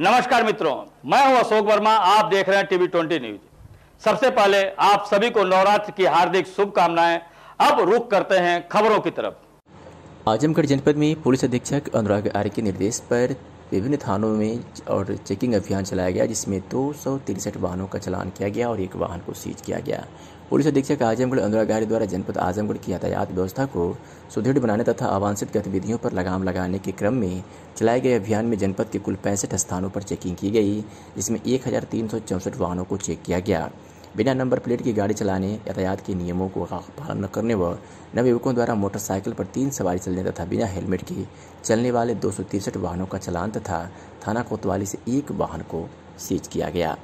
नमस्कार मित्रों मैं हूं अशोक वर्मा आप देख रहे हैं टीवी ट्वेंटी न्यूज सबसे पहले आप सभी को नवरात्र की हार्दिक शुभकामनाएं अब रुक करते हैं खबरों की तरफ आजमगढ़ जनपद में पुलिस अधीक्षक अनुराग आर्य के निर्देश पर विभिन्न थानों में और चेकिंग अभियान चलाया गया जिसमें दो वाहनों का चलान किया गया और एक वाहन को सीज किया गया पुलिस अधीक्षक आजमगढ़ अनुरागारी द्वारा जनपद आजमगढ़ की यातायात व्यवस्था को सुदृढ़ बनाने तथा अवांछित गतिविधियों पर लगाम लगाने के क्रम में चलाए गए अभियान में जनपद के कुल पैंसठ स्थानों पर चेकिंग की गई जिसमें एक वाहनों को चेक किया गया बिना नंबर प्लेट की गाड़ी चलाने यातायात के नियमों को पालन न करने व नवयुवकों द्वारा मोटरसाइकिल पर तीन सवारी चलने तथा बिना हेलमेट के चलने वाले दो वाहनों का चलान तथा थाना कोतवाली से एक वाहन को सीज किया गया